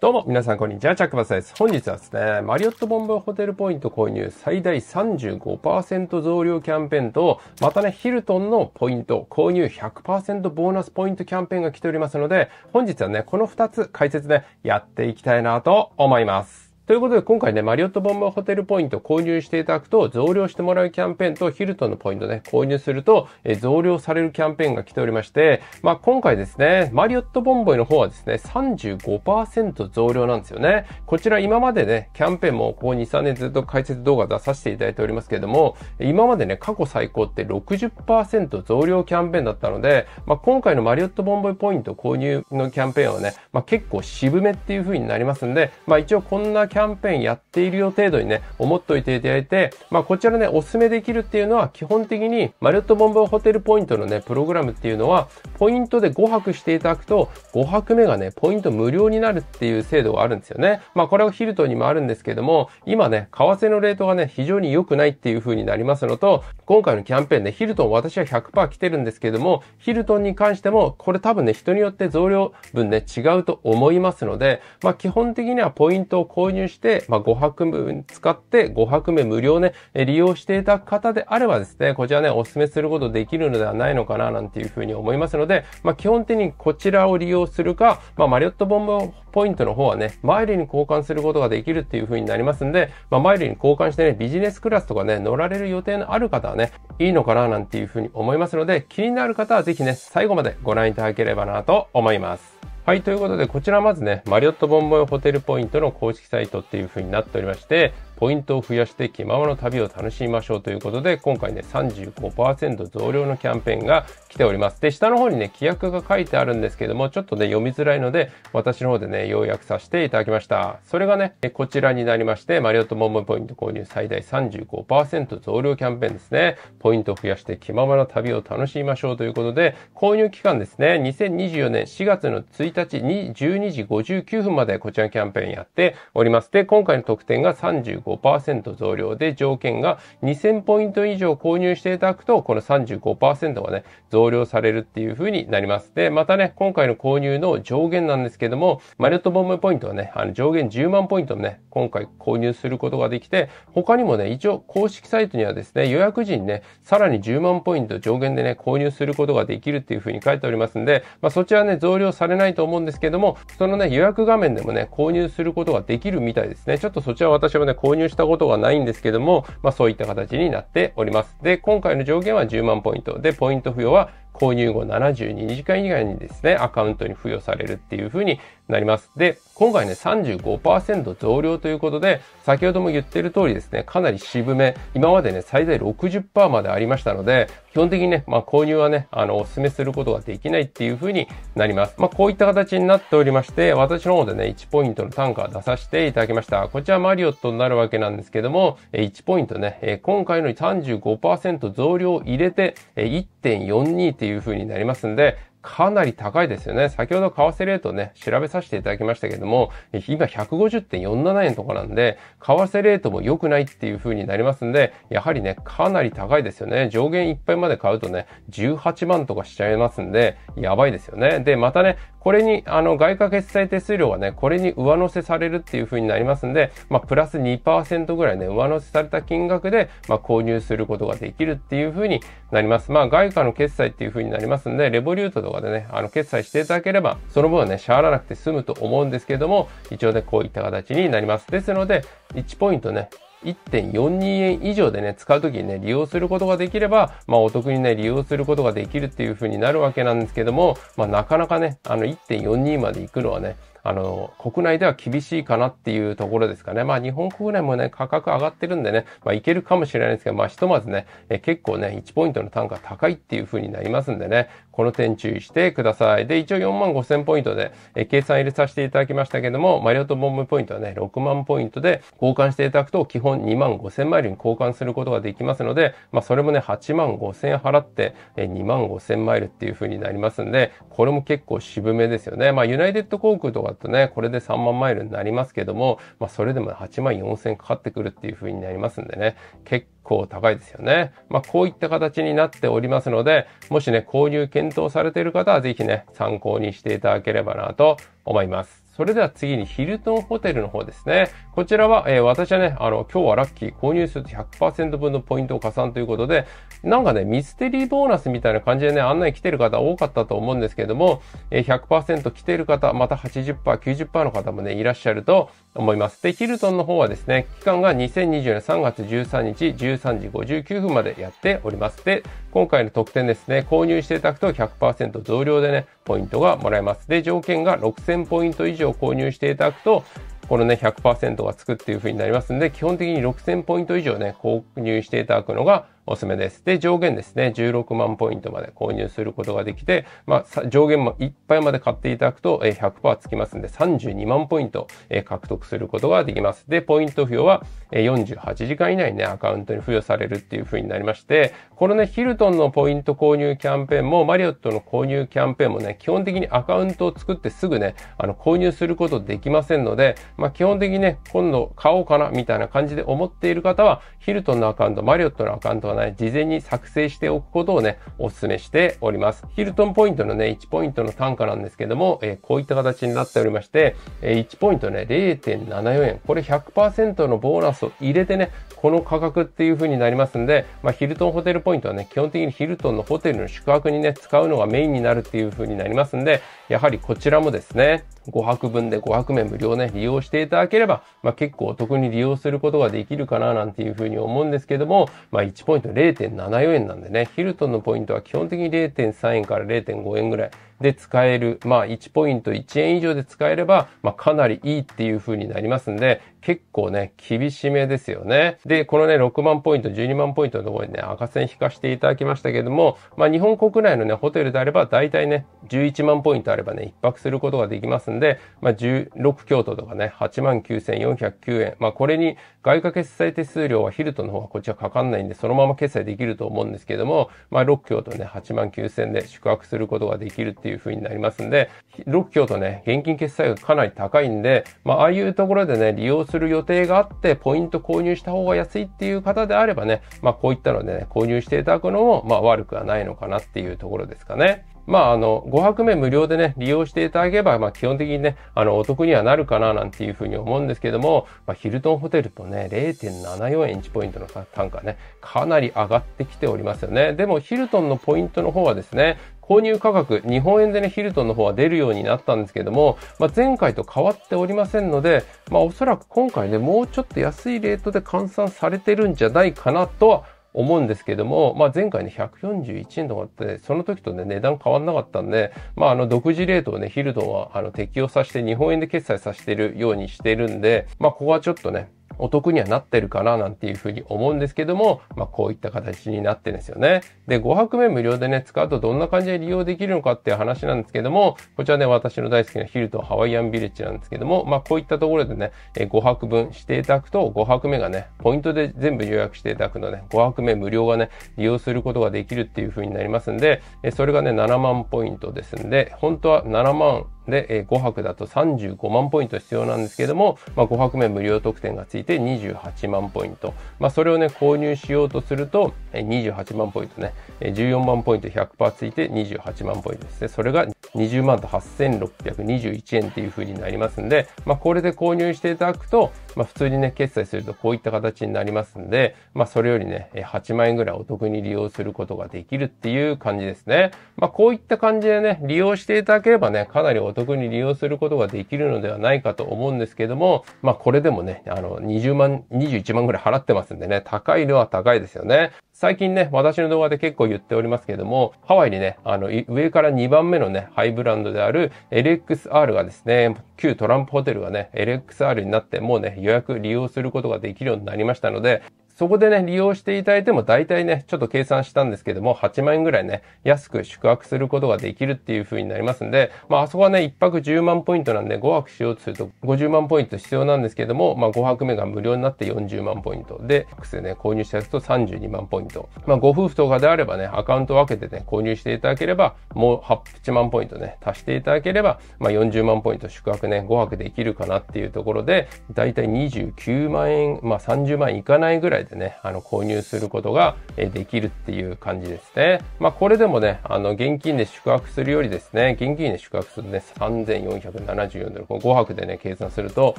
どうも、皆さん、こんにちは。チャックバスです。本日はですね、マリオットボンバーホテルポイント購入最大35%増量キャンペーンと、またね、ヒルトンのポイント購入100%ボーナスポイントキャンペーンが来ておりますので、本日はね、この2つ解説でやっていきたいなと思います。ということで、今回ね、マリオットボンバーホテルポイント購入していただくと、増量してもらうキャンペーンと、ヒルトンのポイントね、購入すると、え増量されるキャンペーンが来ておりまして、まあ、今回ですね、マリオットボンボイの方はですね、35%増量なんですよね。こちら今までね、キャンペーンもここ2、3年ずっと解説動画出させていただいておりますけれども、今までね、過去最高って60%増量キャンペーンだったので、まあ、今回のマリオットボンボイポイント購入のキャンペーンはね、まあ、結構渋めっていう風になりますんで、まあ、一応こんなキャンペーンキャンペーンやっているよ程度にね、思っといていただいて、まあ、こちらね、お勧めできるっていうのは基本的に、マリオットボンボンホテルポイントのね、プログラムっていうのは、ポイントで5泊していただくと、5泊目がね、ポイント無料になるっていう制度があるんですよね。まあ、これはヒルトンにもあるんですけども、今ね、為替のレートがね、非常に良くないっていう風になりますのと、今回のキャンペーンね、ヒルトン私は100%来てるんですけども、ヒルトンに関しても、これ多分ね、人によって増量分ね、違うと思いますので、まあ、基本的にはポイントを購入して、まあ、5泊分使って5泊目無料ね、利用していた方であればですね、こちらね、お勧めすることできるのではないのかな、なんていうふうに思いますので、まあ、基本的にこちらを利用するか、まあ、マリオットボンボンポイントの方はね、マイルに交換することができるっていう風になりますんで、まあ、マイルに交換してね、ビジネスクラスとかね、乗られる予定のある方はね、いいのかななんていう風に思いますので、気になる方はぜひね、最後までご覧いただければなと思います。はい、ということで、こちらまずね、マリオットボンボイホテルポイントの公式サイトっていう風になっておりまして、ポイントを増やして気ままの旅を楽しみましょうということで、今回ね、35%増量のキャンペーンが来ております。で、下の方にね、規約が書いてあるんですけども、ちょっとね、読みづらいので、私の方でね、要約させていただきました。それがね、こちらになりまして、マリオットモンモンポイント購入最大35%増量キャンペーンですね。ポイントを増やして気ままの旅を楽しみましょうということで、購入期間ですね、2024年4月の1日に12時59分までこちらのキャンペーンやっております。で、今回の特典が35% 35%増量で条件が2000ポイント以上購入していただくと、この35%がね、増量されるっていう風になります。で、またね、今回の購入の上限なんですけども、マリオットボムポイントはね、あの上限10万ポイントもね、今回購入することができて、他にもね、一応公式サイトにはですね、予約時にね、さらに10万ポイント上限でね、購入することができるっていう風に書いておりますんで、まあそちらね、増量されないと思うんですけども、そのね、予約画面でもね、購入することができるみたいですね。ちょっとそちら私もね、購入入したことがないんですけども、まあ、そういった形になっております。で、今回の上限は10万ポイント。で、ポイント付与は購入後72時間以内にですね、アカウントに付与されるっていうふうになります。で、今回ね、35%増量ということで、先ほども言ってる通りですね、かなり渋め、今までね、最大60%までありましたので、基本的にね、まあ購入はね、あの、お勧めすることができないっていう風になります。まあこういった形になっておりまして、私の方でね、1ポイントの単価を出させていただきました。こちらマリオットになるわけなんですけども、1ポイントね、今回の35%増量を入れて、1.42っていう風になりますんで、かなり高いですよね。先ほど為替レートね、調べさせていただきましたけども、今150.47円とかなんで、為替レートも良くないっていう風になりますんで、やはりね、かなり高いですよね。上限いっぱいまで買うとね、18万とかしちゃいますんで、やばいですよね。で、またね、これに、あの、外貨決済手数料がね、これに上乗せされるっていう風になりますんで、まあ、プラス2%ぐらいね、上乗せされた金額で、まあ、購入することができるっていう風になります。まあ、外貨の決済っていう風になりますんで、レボリュートとかでね、あの、決済していただければ、その分はね、支払わなくて済むと思うんですけども、一応ね、こういった形になります。ですので、1ポイントね、1.42円以上でね、使うときにね、利用することができれば、まあお得にね、利用することができるっていう風になるわけなんですけども、まあなかなかね、あの1.42まで行くのはね、あの、国内では厳しいかなっていうところですかね。まあ日本国内もね、価格上がってるんでね、まあいけるかもしれないですけど、まあひとまずね、え結構ね、1ポイントの単価高いっていう風になりますんでね、この点注意してください。で、一応4万5千ポイントで、え計算入れさせていただきましたけども、マリオットボムポイントはね、6万ポイントで交換していただくと、基本2万5千マイルに交換することができますので、まあ、それもね、8万5千払って、え2万5千マイルっていう風になりますんで、これも結構渋めですよね。まあ、ユナイテッド航空とかだとね、これで3万マイルになりますけども、まあ、それでも8万4千かかってくるっていう風になりますんでね、結構構高いですよね。まあ、こういった形になっておりますので、もしね、購入検討されている方はぜひね、参考にしていただければなと思います。それでは次にヒルトンホテルの方ですね。こちらは、えー、私はね、あの、今日はラッキー、購入すると100%分のポイントを加算ということで、なんかね、ミステリーボーナスみたいな感じでね、案内来てる方多かったと思うんですけども、えー、100%来てる方、また80%、90%の方もね、いらっしゃると思います。で、ヒルトンの方はですね、期間が2020年3月13日13時59分までやっております。で、今回の特典ですね、購入していただくと100%増量でね、ポイントがもらえます。で、条件が6000ポイント以上購入していただくと、このね、100%がつくっていう風になりますんで、基本的に6000ポイント以上ね、購入していただくのがおすすめです。で、上限ですね、16万ポイントまで購入することができて、まあ、上限もいっぱいまで買っていただくと100%つきますんで、32万ポイント獲得することができます。で、ポイント付与は48時間以内にね、アカウントに付与されるっていう風になりまして、このね、ヒルトンのポイント購入キャンペーンも、マリオットの購入キャンペーンもね、基本的にアカウントを作ってすぐね、あの、購入することできませんので、まあ、基本的にね、今度買おうかな、みたいな感じで思っている方は、ヒルトンのアカウント、マリオットのアカウントは事前に作成しておくことをね、お勧めしております。ヒルトンポイントのね、1ポイントの単価なんですけども、えー、こういった形になっておりまして、えー、1ポイントね、0.74円。これ100%のボーナスを入れてね、この価格っていう風になりますんで、まあ、ヒルトンホテルポイントはね、基本的にヒルトンのホテルの宿泊にね、使うのがメインになるっていう風になりますんで、やはりこちらもですね、5泊分で5泊目無料ね、利用していただければ、まあ、結構お得に利用することができるかななんていう風に思うんですけども、まあ、1ポイント0.74円なんでね、ヒルトンのポイントは基本的に0.3円から0.5円ぐらい。で使える、まあ1ポイント1円以上で使えれば、まあかなりいいっていう風になりますんで、結構ね、厳しめですよね。で、このね、6万ポイント、12万ポイントのところにね、赤線引かしていただきましたけども、まあ日本国内のね、ホテルであれば、大体ね、11万ポイントあればね、一泊することができますんで、まあ16京都とかね、8万9409円。まあこれに外貨決済手数料はヒルトの方はこっちはかかんないんで、そのまま決済できると思うんですけども、まあ6京都ね、8万9000で宿泊することができるっていうっていう風になりますんで、6強とね、現金決済がかなり高いんで、まあ、ああいうところでね、利用する予定があって、ポイント購入した方が安いっていう方であればね、まあ、こういったのでね、購入していただくのも、まあ、悪くはないのかなっていうところですかね。まあ、あの、5泊目無料でね、利用していただけば、まあ、基本的にね、あの、お得にはなるかな、なんていうふうに思うんですけども、まあ、ヒルトンホテルとね、0.74円1ポイントの単価ね、かなり上がってきておりますよね。でも、ヒルトンのポイントの方はですね、購入価格、日本円でね、ヒルトンの方は出るようになったんですけども、まあ、前回と変わっておりませんので、まあ、おそらく今回ね、もうちょっと安いレートで換算されてるんじゃないかなとは思うんですけども、まあ、前回ね、141円とかって、ね、その時とね、値段変わんなかったんで、まあ、あの、独自レートをね、ヒルトンは、あの、適用させて、日本円で決済させてるようにしてるんで、まあ、ここはちょっとね、お得にはなってるかななんていうふうに思うんですけども、まあ、こういった形になってるんですよね。で、5泊目無料でね、使うとどんな感じで利用できるのかっていう話なんですけども、こちらね、私の大好きなヒルトンハワイアンビレッジなんですけども、まあ、こういったところでね、5泊分していただくと、5泊目がね、ポイントで全部予約していただくのね、5泊目無料がね、利用することができるっていうふうになりますんで、それがね、7万ポイントですんで、本当は7万で、え5泊だと35万ポイント必要なんですけれども、まあ、5泊目無料特典がついて28万ポイント。まあ、それをね、購入しようとすると、え28万ポイントね、え14万ポイント100%ついて28万ポイントですね。それが20万と8621円っていう風になりますんで、まあ、これで購入していただくと、まあ、普通にね、決済するとこういった形になりますんで、まあ、それよりね、8万円ぐらいお得に利用することができるっていう感じですね。まあ、こういった感じでね、利用していただければね、かなりお得得に利用することができるのではないかと思うんですけども、まあこれでもね、あの、20万、21万ぐらい払ってますんでね、高いのは高いですよね。最近ね、私の動画で結構言っておりますけども、ハワイにね、あの、上から2番目のね、ハイブランドである LXR がですね、旧トランプホテルがね、LXR になってもうね、予約利用することができるようになりましたので、そこでね、利用していただいても大体ね、ちょっと計算したんですけども、8万円ぐらいね、安く宿泊することができるっていう風になりますんで、まあ、あそこはね、1泊10万ポイントなんで、5泊しようとすると50万ポイント必要なんですけども、まあ、5泊目が無料になって40万ポイントで、アクセね、購入したやつと32万ポイント。まあ、ご夫婦とかであればね、アカウント分けてね、購入していただければ、もう8万ポイントね、足していただければ、まあ、40万ポイント宿泊ね、5泊できるかなっていうところで、大体29万円、まあ、30万いかないぐらいてね、あの、購入することができるっていう感じですね。まあ、これでもね、あの、現金で宿泊するよりですね、現金で宿泊するとね、3474ドル、この5泊でね、計算すると、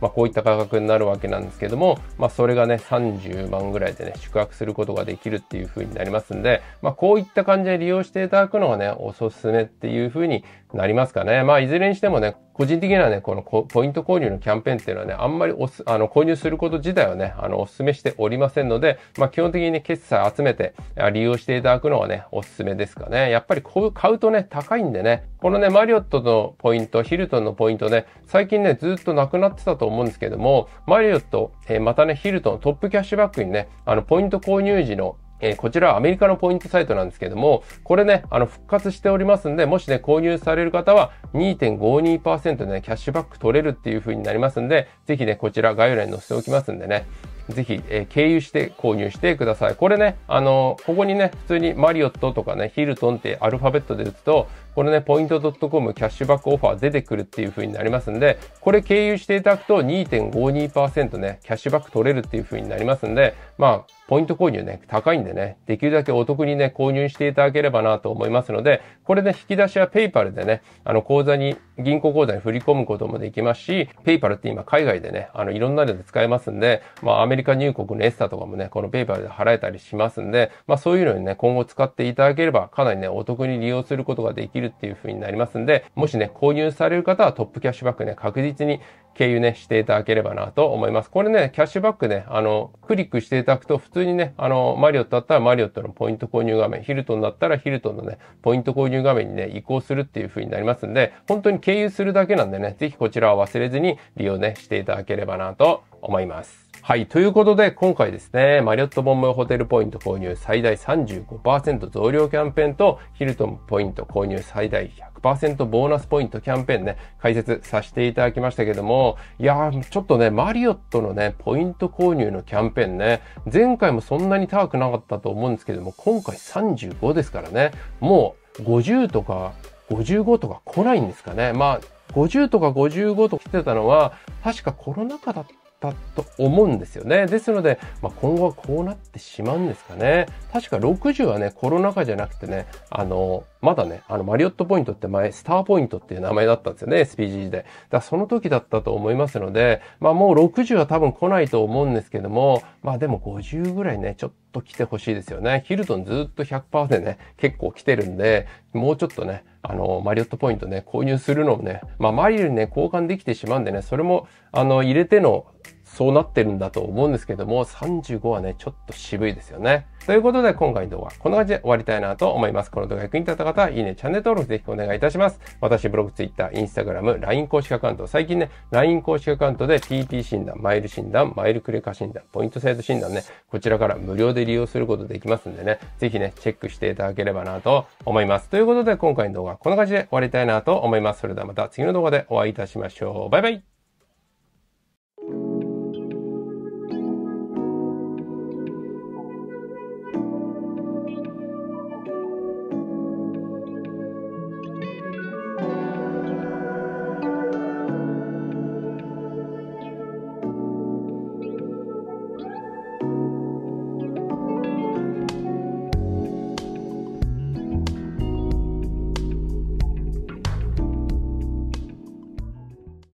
まあ、こういった価格になるわけなんですけども、まあ、それがね、30万ぐらいでね、宿泊することができるっていう風になりますんで、まあ、こういった感じで利用していただくのがね、おすすめっていう風になりますかね。まあ、いずれにしてもね、個人的にはね、このポイント購入のキャンペーンっていうのはね、あんまりおす、あの、購入すること自体はね、あの、お勧めしておりませんので、まあ、基本的にね、決済集めて、利用していただくのはね、お勧めですかね。やっぱりこう買うとね、高いんでね、このね、マリオットのポイント、ヒルトンのポイントね、最近ね、ずっとなくなってたと思うんですけども、マリオット、えー、またね、ヒルトントップキャッシュバックにね、あの、ポイント購入時のえー、こちらはアメリカのポイントサイトなんですけども、これね、あの、復活しておりますんで、もしね、購入される方は2.52%ね、キャッシュバック取れるっていう風になりますんで、ぜひね、こちら概要欄に載せておきますんでね、ぜひ、えー、経由して購入してください。これね、あのー、ここにね、普通にマリオットとかね、ヒルトンってアルファベットで打つと、このね、ポイント .com キャッシュバックオファー出てくるっていう風になりますんで、これ経由していただくと2.52%ね、キャッシュバック取れるっていう風になりますんで、まあ、ポイント購入ね、高いんでね、できるだけお得にね、購入していただければなと思いますので、これね、引き出しはペイパルでね、あの、口座に、銀行口座に振り込むこともできますし、ペイパルって今海外でね、あの、いろんなので使えますんで、まあ、アメリカ入国のエスタとかもね、このペイパルで払えたりしますんで、まあ、そういうのにね、今後使っていただければ、かなりね、お得に利用することができるるっていう風になりますんで、もしね、購入される方はトップキャッシュバックね、確実に経由ね、していただければなと思います。これね、キャッシュバックね、あの、クリックしていただくと、普通にね、あの、マリオットだったらマリオットのポイント購入画面、ヒルトンだったらヒルトンのね、ポイント購入画面にね、移行するっていう風になりますんで、本当に経由するだけなんでね、ぜひこちらは忘れずに利用ね、していただければなと思います。はい。ということで、今回ですね、マリオットボンボイホテルポイント購入最大35%増量キャンペーンと、ヒルトンポイント購入最大100%ボーナスポイントキャンペーンね、解説させていただきましたけども、いやー、ちょっとね、マリオットのね、ポイント購入のキャンペーンね、前回もそんなに高くなかったと思うんですけども、今回35ですからね、もう50とか55とか来ないんですかね。まあ、50とか55と来てたのは、確かコロナ禍だったったと思うんですよね。ですので、まあ、今後はこうなってしまうんですかね。確か60はね、コロナ禍じゃなくてね、あの、まだね、あの、マリオットポイントって前、スターポイントっていう名前だったんですよね、SPG で。だからその時だったと思いますので、まあもう60は多分来ないと思うんですけども、まあでも50ぐらいね、ちょっと来てほしいですよね。ヒルトンずっと100%でね、結構来てるんで、もうちょっとね、あの、マリオットポイントね、購入するのをね、まあ、マリルにね、交換できてしまうんでね、それも、あの、入れての、そうなってるんだと思うんですけども、35はね、ちょっと渋いですよね。ということで、今回の動画、こんな感じで終わりたいなと思います。この動画役に立った方は、いいね、チャンネル登録ぜひお願いいたします。私、ブログ、ツイッター、インスタグラム、LINE 公式アカウント、最近ね、LINE 公式アカウントで TP 診断、マイル診断、マイルクレカ診断、ポイント制度診断ね、こちらから無料で利用することできますんでね、ぜひね、チェックしていただければなと思います。ということで、今回の動画、こんな感じで終わりたいなと思います。それではまた次の動画でお会いいたしましょう。バイバイ